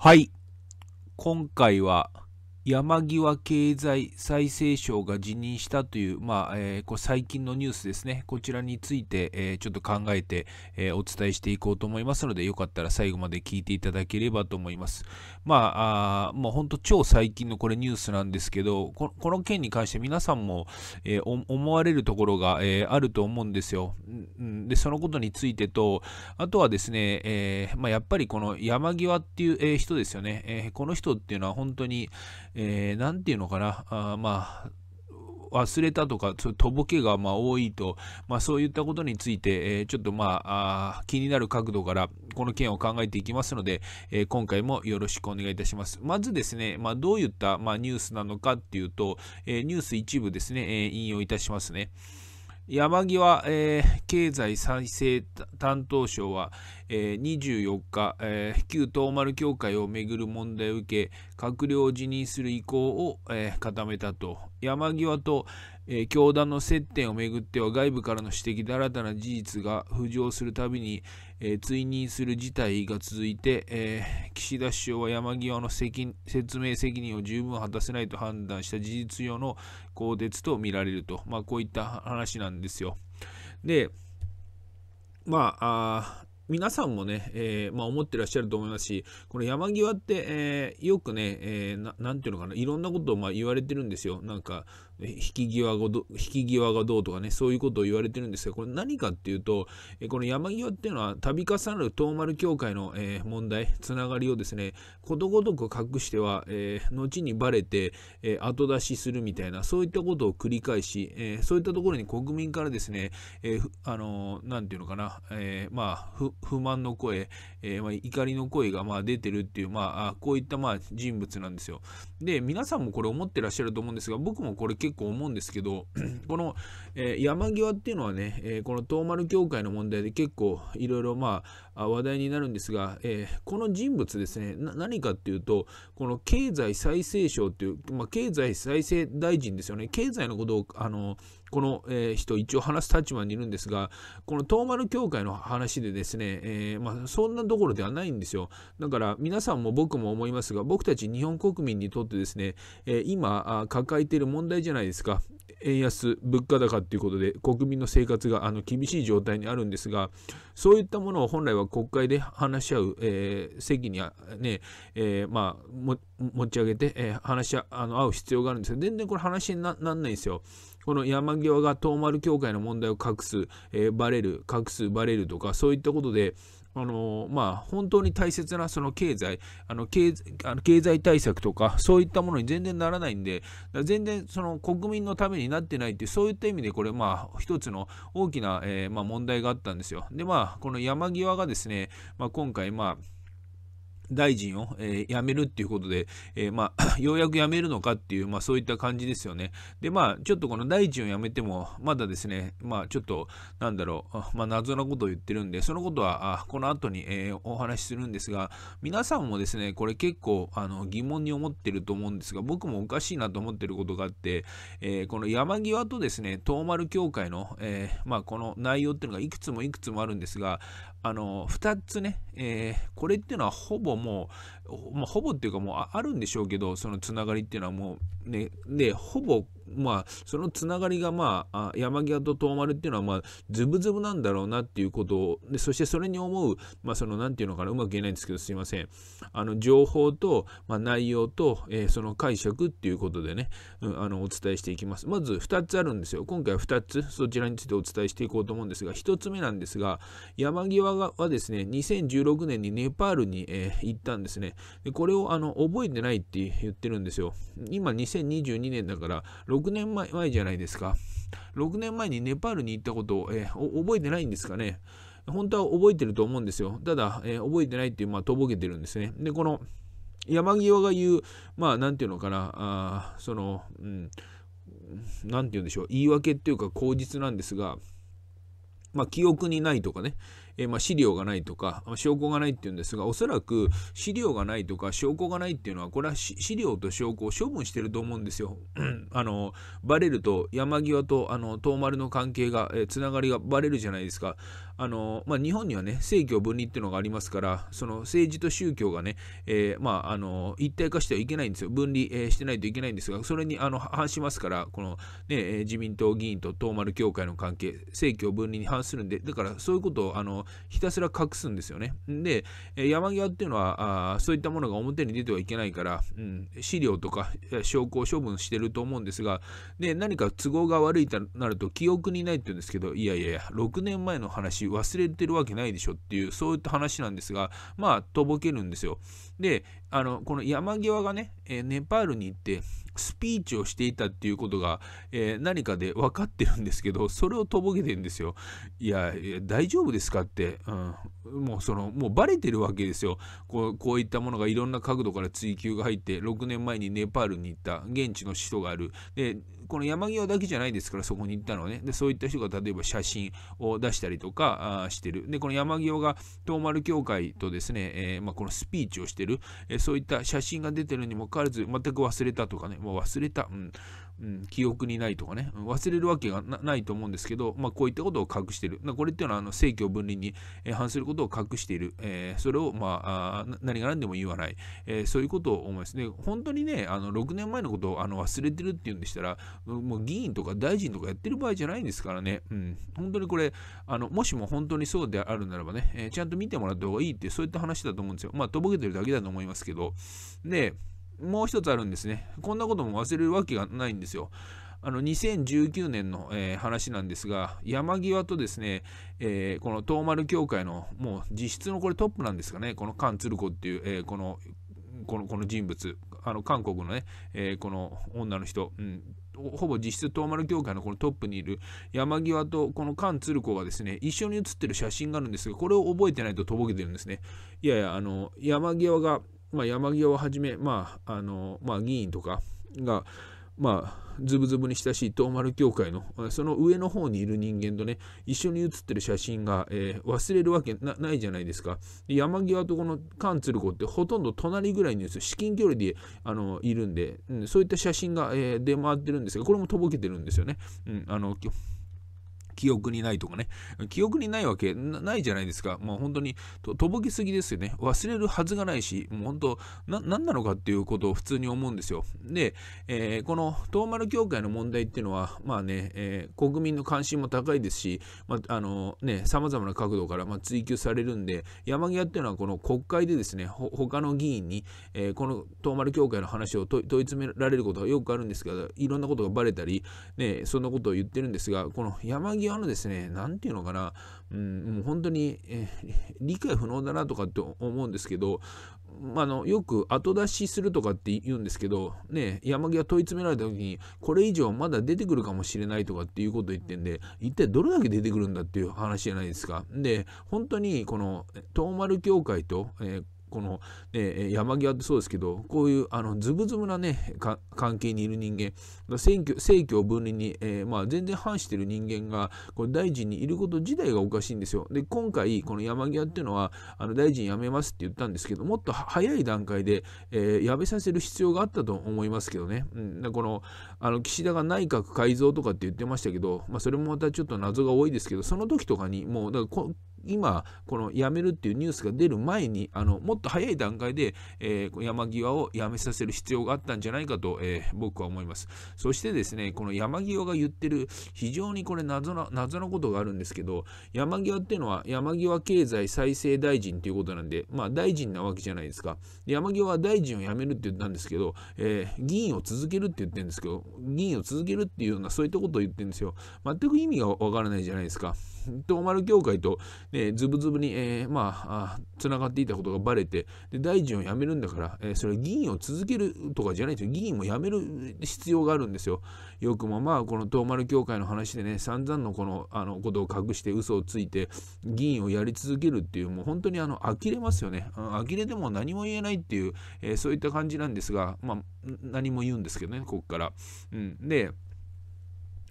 はい。今回は、山際経済再生省が辞任したという、まあえー、こ最近のニュースですね、こちらについて、えー、ちょっと考えて、えー、お伝えしていこうと思いますので、よかったら最後まで聞いていただければと思います。まあ、あもう本当超最近のこれニュースなんですけど、この件に関して皆さんも、え思われるところが、えあると思うんですよ。で、そのことについてと、あとはですね、えまあ、やっぱりこの山際っていう、え人ですよね、えこの人っていうのは本当に、えー、て言うのかな、あまあ、忘れたとか、とぼけがま多いと、まあ、そういったことについて、えー、ちょっとまあ気になる角度からこの件を考えていきますので、えー、今回もよろしくお願いいたします。まずですね、まあ、どういった、まニュースなのかっていうと、えー、ニュース一部ですね、え引用いたしますね。山際、えー、経済再生担当省は、えー、24日、えー、旧東丸協会をめぐる問題を受け閣僚を辞任する意向を、えー、固めたと山際と、えー、教団の接点をめぐっては外部からの指摘で新たな事実が浮上するたびに、えー、追認する事態が続いて、えー、岸田首相は山際の説明責任を十分果たせないと判断した事実上の更迭と見られると、まあ、こういった話なんですよ。で、まあ、あ皆さんもね、えー、まあ、思ってらっしゃると思いますし、この山際って、えー、よくね、えー、ていうのかな、いろんなことをま言われてるんですよ。なんか、引き際がど、引き際がどうとかね、そういうことを言われてるんですが、これ何かっていうと、えこの山際っていうのは、度重なる東丸教会の、え問題、つながりをですね、ことごとく隠しては、え後にばれて、え後出しするみたいな、そういったことを繰り返し、えそういったところに国民からですね、えあのー、ていうのかな、えまあ、不満の声、えまあ、怒りの声が、まあ、出てるっていう、まあ、こういった、まあ、人物なんですよ。で、皆さんもこれ思ってらっしゃると思うんですが、僕もこれ結結構思うんですけど、この、えー、山際っていうのはね、えー、この東丸協会の問題で結構いろいろまあ、話題になるんですが、えー、この人物ですね何かっていうとこの経済再生省っていう、まあ、経済再生大臣ですよね経済のことをあのこの、えー、人一応話す立場にいるんですがこの東丸協会の話でですね、えー、まあ、そんなところではないんですよだから皆さんも僕も思いますが僕たち日本国民にとってですね、えー、今抱えている問題じゃないですか円安物価高っていうことで国民の生活があの厳しい状態にあるんですがそういったものを本来は国会で話し合う、えー、席にね、えー、まあ、持ち上げて、えー、話し合う必要があるんですよ全然これ話にならないんですよ。この山際が東丸協会の問題を隠す、えー、バレる、隠す、バレるとか、そういったことで、あのまあ、本当に大切なその経済あの経あの経済対策とかそういったものに全然ならないんで全然その国民のためになってないっていうそういった意味でこれまあ一つの大きな、えー、まあ、問題があったんですよでまあこの山際がですね、まあ、今回まあ大臣を、えー、辞めるっていうことで、えー、まあ、ようやく辞めるのかっていう、まあ、そういった感じですよね。で、まあ、ちょっとこの大臣を辞めても、まだですね、まあ、ちょっと、なんだろう、まあ、謎なことを言ってるんで、そのことは、あこの後に、えー、お話しするんですが、皆さんもですね、これ結構あの疑問に思ってると思うんですが、僕もおかしいなと思ってることがあって、えー、この山際とですね、東丸協会の、えー、まあ、この内容っていうのがいくつもいくつもあるんですが、あの、2つね、えこれっていうのはほぼもまあ、ほぼっていうかもうあるんでしょうけどそのつながりっていうのはもうねでほぼまあそのつながりがまあ山際と遠丸っていうのはまあズブズブなんだろうなっていうことをでそしてそれに思うまあその何て言うのかなうまく言えないんですけどすいませんあの情報と、まあ、内容と、えー、その解釈っていうことでね、うん、あのお伝えしていきますまず2つあるんですよ今回は2つそちらについてお伝えしていこうと思うんですが1つ目なんですが山際はですね2016年にネパールに、えー、行ったんですねでこれをあの覚えてないって言ってるんですよ。今2022年だから6年前前じゃないですか。6年前にネパールに行ったことを、えー、覚えてないんですかね。本当は覚えてると思うんですよ。ただ、えー、覚えてないっていう、まあ、とぼけてるんですね。で、この山際が言う、まあ、なんていうのかな、あその、うん、なんていうんでしょう、言い訳っていうか、口実なんですが、まあ、記憶にないとかね、えー、まあ、資料がないとか、証拠がないっていうんですが、おそらく資料がないとか、証拠がないっていうのは、これは資料と証拠を処分してると思うんですよ。あの、バレると、山際と、あの、東丸の関係が、えー、つながりがバレるじゃないですか。あの、まあ、日本にはね、政教分離っていうのがありますから、その政治と宗教がね、えー、まあ、あの、一体化してはいけないんですよ。分離、えー、してないといけないんですが、それに、あの、反しますから、この、ね、自民党議員と東丸協会の関係、政教分離に反するんで、だからそういうことを、あの、ひたすら隠すんですよね。で、山際っていうのはあそういったものが表に出てはいけないから、うん、資料とか証拠を処分してると思うんですが、で何か都合が悪いとなると記憶にないって言うんですけど、いやいやいや、6年前の話忘れてるわけないでしょっていう、そういった話なんですが、まあ、とぼけるんですよ。で、あのこの山際がね、えー、ネパールに行ってスピーチをしていたっていうことが、えー、何かで分かってるんですけどそれをとぼけてるんですよ。いや大丈夫ですかって、うん、もうそのもうバレてるわけですよこうこういったものがいろんな角度から追及が入って6年前にネパールに行った現地の首都があるでこの山際だけじゃないですから、そこに行ったのはね。で、そういった人が例えば写真を出したりとかしてる。で、この山際が東丸協会とですね、えー、まあ、このスピーチをしてる、えー、そういった写真が出てるにもかかわらず、全く忘れたとかね、もう忘れた。うんうん、記憶にないとかね、忘れるわけがないと思うんですけど、まあ、こういったことを隠してる。これっていうのは、あの、政教分離に反することを隠している。えー、それを、まあ、何が何でも言わない。えー、そういうことを思いますね。本当にね、あの、6年前のことをあの忘れてるっていうんでしたら、もう議員とか大臣とかやってる場合じゃないんですからね、うん、本当にこれ、あのもしも本当にそうであるならばね、えー、ちゃんと見てもらった方がいいって、そういった話だと思うんですよ。まあ、とぼけてるだけだと思いますけど。で、もう一つあるんですね。こんなことも忘れるわけがないんですよ。あの2019年の、えー、話なんですが、山際とですね、えー、この東丸協会の、もう実質のこれトップなんですかね、この菅鶴子っていう、えー、このこのこの人物、あの韓国のね、えー、この女の人、うん、ほぼ実質東丸協会のこのトップにいる山際とこの菅鶴子がですね、一緒に写ってる写真があるんですが、これを覚えてないととぼけてるんですね。いやいや、あの、山際が、まあ、山際をはじめ、まあ、あの、まあ、議員とかが、まあ、ズブズブに親しい東丸教会の、その上の方にいる人間とね、一緒に写ってる写真が、えー、忘れるわけないじゃないですか。山際とこの菅鶴子ってほとんど隣ぐらいに至近距離であのいるんで、うん、そういった写真が、えー、出回ってるんですが、これもとぼけてるんですよね。うん、あの記憶にないとかね、記憶にないわけないじゃないですか。もう本当にと、とぼけすぎですよね。忘れるはずがないし、もう本当、な、何なのかっていうことを普通に思うんですよ。で、えー、この、東丸協会の問題っていうのは、まあね、えー、国民の関心も高いですし、まあ、あのね、様々な角度から、ま追及されるんで、山際っていうのはこの国会でですね、他の議員に、えー、この東丸協会の話を問い詰められることがよくあるんですけど、いろんなことがばれたり、ね、そんなことを言ってるんですが、この山際にあですね、何て言うのかな、うん、もう本当に、え理解不能だなとかって思うんですけど、まあの、よく後出しするとかって言うんですけど、ね、山際問い詰められた時にこれ以上まだ出てくるかもしれないとかっていうこと言ってんで一体どれだけ出てくるんだっていう話じゃないですか。で本当にこの東丸協会と、えーこの、ね、山際ってそうですけどこういうあのズブズブなね関係にいる人間政教分離に、えー、まあ、全然反してる人間がこれ大臣にいること自体がおかしいんですよ。で今回この山際っていうのはあの大臣辞めますって言ったんですけどもっと早い段階で、えー、辞めさせる必要があったと思いますけどね。うん、このあの岸田が内閣改造とかって言ってましたけど、まあ、それもまたちょっと謎が多いですけどその時とかにもうだから今この辞めるっていうニュースが出る前にあのもっと早い段階で、えー、山際を辞めさせる必要があったんじゃないかと、えー、僕は思いますそしてですねこの山際が言ってる非常にこれ謎の、謎のことがあるんですけど山際っていうのは山際経済再生大臣っていうことなんでまあ大臣なわけじゃないですか山際は大臣を辞めるって言ったんですけど、えー、議員を続けるって言ってるんですけど議員を続けるっていうようなそういったことを言ってるんですよ全く意味がわからないじゃないですか 東丸協会と、ね、ズブズブに、えー、まあ、つながっていたことがばれて、で大臣を辞めるんだから、えー、それ議員を続けるとかじゃないですよ。議員も辞める必要があるんですよ。よくもまあ、この東丸協会の話でね、散々のこの、あの、ことを隠して嘘をついて、議員をやり続けるっていう、もう本当にあの、呆れますよね。呆れても何も言えないっていう、えー、そういった感じなんですが、まあ、何も言うんですけどね、ここから。うん。で、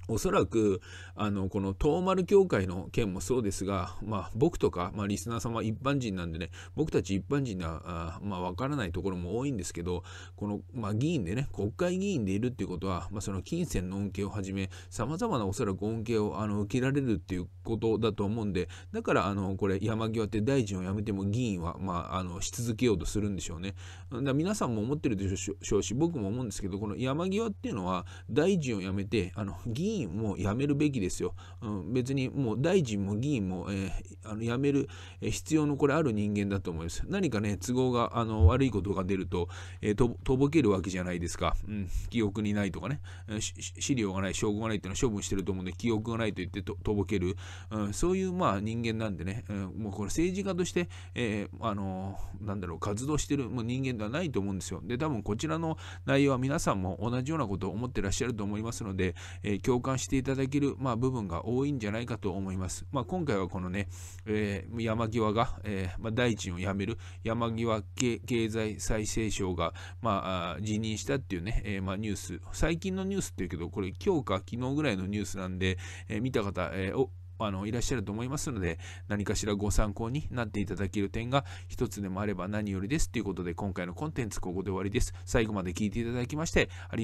おそらくあのこの東丸協会の件もそうですが、まあ、僕とか、まあ、リスナー様一般人なんでね僕たち一般人はまあ、分からないところも多いんですけどこの、まあ、議員でね国会議員でいるっていうことは、まあ、その金銭の恩恵をはじめさまざまなおそらく恩恵をあの受けられるっていうことだと思うんでだからあのこれ山際って大臣を辞めても議員は、まあ、あのし続けようとするんでしょうね。だ皆さんも思ってるでしょうし僕も思うんですけどこの山際っていうのは大臣を辞めてあの議員もうやめるべきですよ。うん、別にもう大臣も議員も、えー、あの辞める必要のこれある人間だと思います。何かね、都合があの悪いことが出ると,、えー、と、とぼけるわけじゃないですか。うん、記憶にないとかね、資料がない、証拠がないっていうのは処分してると思うんで、記憶がないと言ってととぼける、うん、そういうまあ人間なんでね、うん、もうこれ政治家として、えー、あのなんだろう、活動してるもう人間ではないと思うんですよ。で、多分こちらの内容は皆さんも同じようなことを思ってらっしゃると思いますので、えー、共感していただける、まあ、部分が多いんじゃないかと思います。まあ、今回はこのね、えー、山際が、えー、まあ、大臣を辞める山際経済再生省が、まあ、辞任したっていうね、えー、まあ、ニュース、最近のニュースっていうけど、これ今日か昨日ぐらいのニュースなんで、え見た方、えー、あのいらっしゃると思いますので何かしらご参考になっていただける点が一つでもあれば何よりですということで今回のコンテンツここで終わりです最後まで聞いていただきましてありがとうございました